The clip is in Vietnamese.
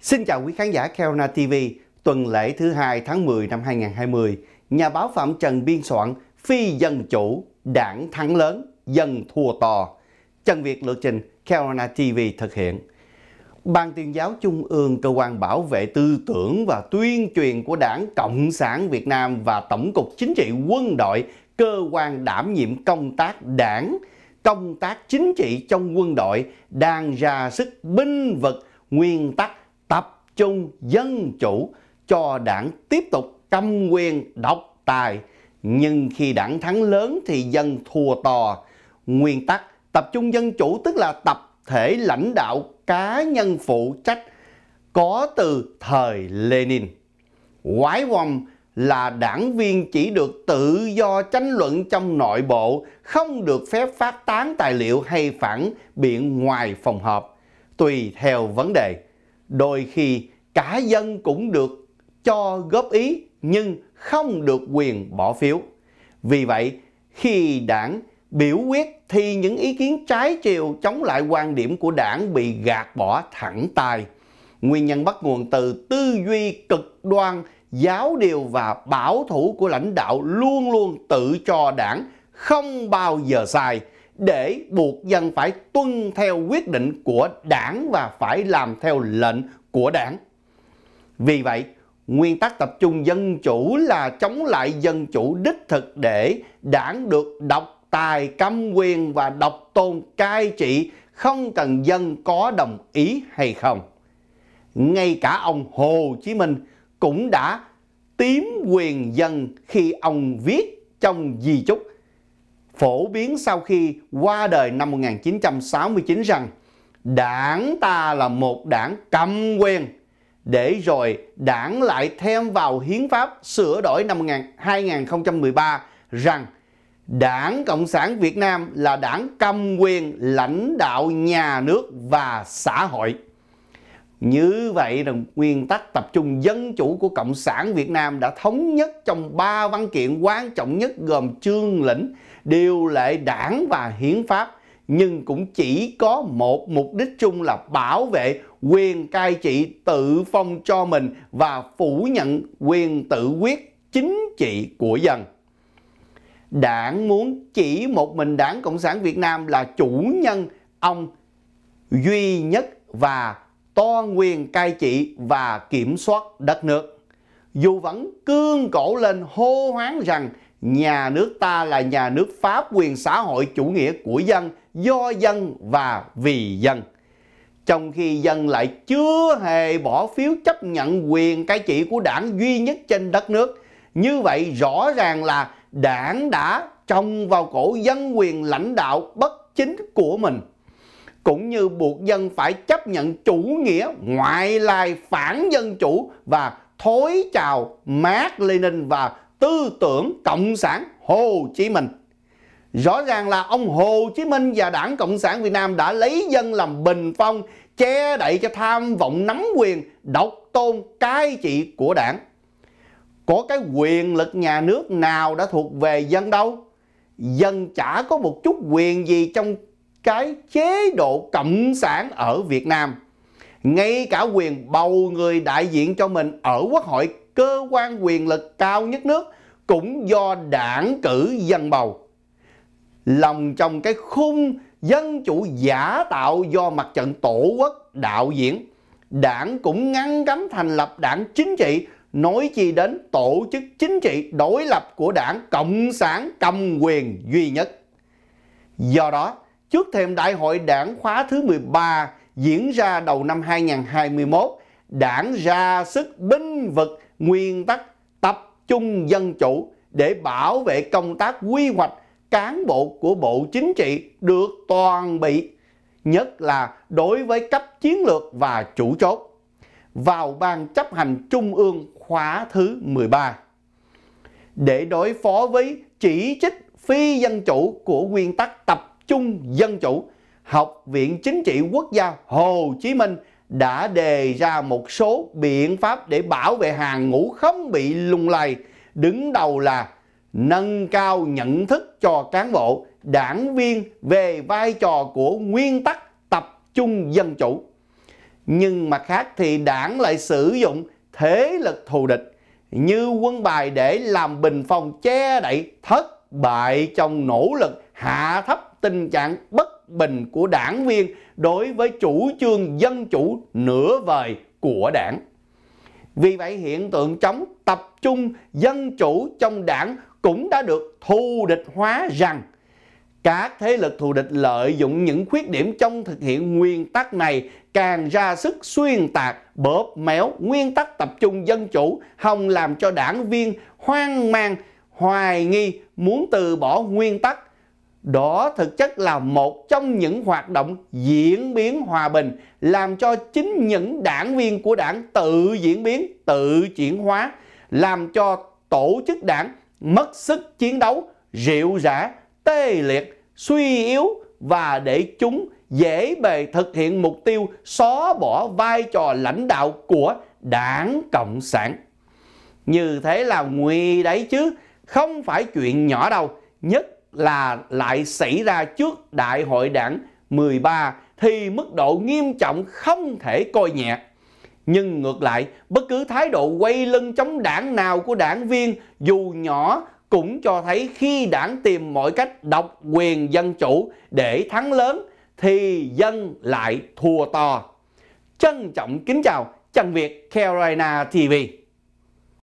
Xin chào quý khán giả Carolina TV. Tuần lễ thứ hai tháng 10 năm 2020, nhà báo Phạm Trần biên soạn Phi Dân Chủ, Đảng Thắng Lớn, Dân Thua To. Trần Việt lựa trình Carolina TV thực hiện. Ban tuyên giáo Trung ương, cơ quan bảo vệ tư tưởng và tuyên truyền của Đảng Cộng sản Việt Nam và Tổng cục Chính trị Quân đội, cơ quan đảm nhiệm công tác đảng, công tác chính trị trong quân đội đang ra sức binh vực nguyên tắc tập trung dân chủ cho đảng tiếp tục cầm quyền độc tài. Nhưng khi đảng thắng lớn thì dân thua to. Nguyên tắc tập trung dân chủ tức là tập thể lãnh đạo cá nhân phụ trách có từ thời Lenin. Quái vòng là đảng viên chỉ được tự do tranh luận trong nội bộ, không được phép phát tán tài liệu hay phản biện ngoài phòng họp, tùy theo vấn đề. Đôi khi cả dân cũng được cho góp ý nhưng không được quyền bỏ phiếu. Vì vậy, khi đảng biểu quyết thì những ý kiến trái chiều chống lại quan điểm của đảng bị gạt bỏ thẳng tay. Nguyên nhân bắt nguồn từ tư duy cực đoan giáo điều và bảo thủ của lãnh đạo luôn luôn tự cho đảng không bao giờ sai để buộc dân phải tuân theo quyết định của đảng và phải làm theo lệnh của đảng. Vì vậy, nguyên tắc tập trung dân chủ là chống lại dân chủ đích thực để đảng được độc tài cầm quyền và độc tôn cai trị không cần dân có đồng ý hay không. Ngay cả ông Hồ Chí Minh cũng đã tiếm quyền dần khi ông viết trong di chúc phổ biến sau khi qua đời năm 1969 rằng đảng ta là một đảng cầm quyền để rồi đảng lại thêm vào hiến pháp sửa đổi năm 2013 rằng Đảng Cộng sản Việt Nam là đảng cầm quyền lãnh đạo nhà nước và xã hội. Như vậy là nguyên tắc tập trung dân chủ của Cộng sản Việt Nam đã thống nhất trong ba văn kiện quan trọng nhất gồm chương lĩnh, điều lệ đảng và hiến pháp nhưng cũng chỉ có một mục đích chung là bảo vệ quyền cai trị tự phong cho mình và phủ nhận quyền tự quyết chính trị của dân. Đảng muốn chỉ một mình Đảng Cộng sản Việt Nam là chủ nhân ông duy nhất và to quyền cai trị và kiểm soát đất nước. Dù vẫn cương cổ lên hô hoáng rằng nhà nước ta là nhà nước pháp quyền xã hội chủ nghĩa của dân, do dân và vì dân. Trong khi dân lại chưa hề bỏ phiếu chấp nhận quyền cai trị của đảng duy nhất trên đất nước. Như vậy rõ ràng là đảng đã trông vào cổ dân quyền lãnh đạo bất chính của mình cũng như buộc dân phải chấp nhận chủ nghĩa ngoại lai phản dân chủ và thối chào Mác Lenin và tư tưởng Cộng sản Hồ Chí Minh. Rõ ràng là ông Hồ Chí Minh và Đảng Cộng sản Việt Nam đã lấy dân làm bình phong, che đậy cho tham vọng nắm quyền, độc tôn cai trị của đảng. Có cái quyền lực nhà nước nào đã thuộc về dân đâu? Dân chả có một chút quyền gì trong cái chế độ cộng sản ở Việt Nam. Ngay cả quyền bầu người đại diện cho mình ở quốc hội cơ quan quyền lực cao nhất nước cũng do đảng cử dân bầu. Lòng trong cái khung dân chủ giả tạo do mặt trận tổ quốc đạo diễn, đảng cũng ngăn cấm thành lập đảng chính trị nói chi đến tổ chức chính trị đối lập của đảng Cộng sản cầm quyền duy nhất. Do đó, trước thềm đại hội đảng khóa thứ 13 diễn ra đầu năm 2021, đảng ra sức binh vực nguyên tắc tập trung dân chủ để bảo vệ công tác quy hoạch cán bộ của Bộ Chính trị được toàn bị, nhất là đối với cấp chiến lược và chủ chốt, vào Ban chấp hành Trung ương khóa thứ 13. Để đối phó với chỉ trích phi dân chủ của nguyên tắc tập chung dân chủ, Học viện Chính trị Quốc gia Hồ Chí Minh đã đề ra một số biện pháp để bảo vệ hàng ngũ không bị lung lay. Đứng đầu là nâng cao nhận thức cho cán bộ, đảng viên về vai trò của nguyên tắc tập trung dân chủ. Nhưng mặt khác thì đảng lại sử dụng thế lực thù địch như quân bài để làm bình phong che đậy thất bại trong nỗ lực hạ thấp tình trạng bất bình của đảng viên đối với chủ trương dân chủ nửa vời của đảng. Vì vậy hiện tượng chống tập trung dân chủ trong đảng cũng đã được thù địch hóa rằng các thế lực thù địch lợi dụng những khuyết điểm trong thực hiện nguyên tắc này càng ra sức xuyên tạc, bóp méo nguyên tắc tập trung dân chủ, hòng làm cho đảng viên hoang mang, hoài nghi, muốn từ bỏ nguyên tắc đó thực chất là một trong những hoạt động diễn biến hòa bình làm cho chính những đảng viên của đảng tự diễn biến tự chuyển hóa làm cho tổ chức đảng mất sức chiến đấu rượu rã tê liệt suy yếu và để chúng dễ bề thực hiện mục tiêu xóa bỏ vai trò lãnh đạo của đảng cộng sản như thế là nguy đấy chứ không phải chuyện nhỏ đâu nhất là lại xảy ra trước Đại hội đảng 13 thì mức độ nghiêm trọng không thể coi nhẹ. Nhưng ngược lại, bất cứ thái độ quay lưng chống đảng nào của đảng viên dù nhỏ cũng cho thấy khi đảng tìm mọi cách độc quyền dân chủ để thắng lớn thì dân lại thua to. Trân trọng kính chào, Trần Việt Carolina TV.